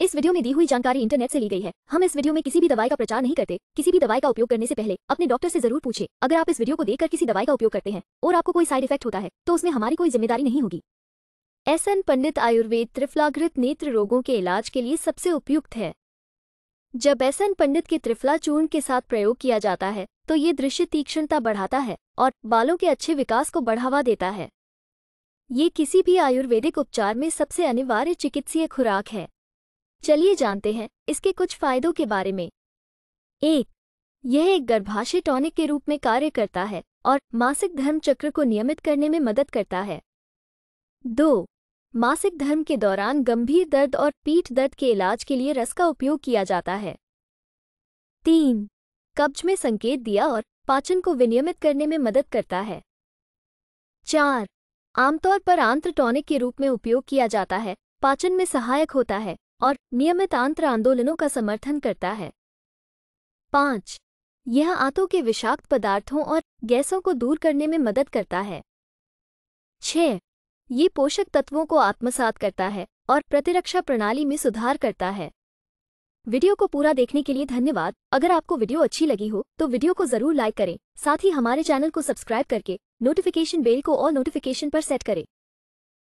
इस वीडियो में दी हुई जानकारी इंटरनेट से ली गई है हम इस वीडियो में किसी भी दवाई का प्रचार नहीं करते किसी भी दवाई का उपयोग करने से पहले अपने डॉक्टर से जरूर पूछे अगर आप इस वीडियो को देखकर किसी दवाई का उपयोग करते हैं और आपको कोई साइड इफेक्ट होता है तो उसमें हमारी कोई जिम्मेदारी नहीं होगी एस पंडित आयुर्वेद त्रिफलाकृत नेत्र रोगों के इलाज के लिए सबसे उपयुक्त है जब एस पंडित के त्रिफला चूर्ण के साथ प्रयोग किया जाता है तो ये दृश्य तीक्ष्णता बढ़ाता है और बालों के अच्छे विकास को बढ़ावा देता है ये किसी भी आयुर्वेदिक उपचार में सबसे अनिवार्य चिकित्सीय खुराक है चलिए जानते हैं इसके कुछ फायदों के बारे में एक यह एक गर्भाशय टॉनिक के रूप में कार्य करता है और मासिक धर्म चक्र को नियमित करने में मदद करता है दो मासिक धर्म के दौरान गंभीर दर्द और पीठ दर्द के इलाज के लिए रस का उपयोग किया जाता है तीन कब्ज में संकेत दिया और पाचन को विनियमित करने में मदद करता है चार आमतौर पर आंत्र टॉनिक के रूप में उपयोग किया जाता है पाचन में सहायक होता है और नियमित आंत्र आंदोलनों का समर्थन करता है पाँच यह आंतों के विषाक्त पदार्थों और गैसों को दूर करने में मदद करता है छ ये पोषक तत्वों को आत्मसात करता है और प्रतिरक्षा प्रणाली में सुधार करता है वीडियो को पूरा देखने के लिए धन्यवाद अगर आपको वीडियो अच्छी लगी हो तो वीडियो को जरूर लाइक करें साथ ही हमारे चैनल को सब्सक्राइब करके नोटिफिकेशन बेल को और नोटिफिकेशन पर सेट करें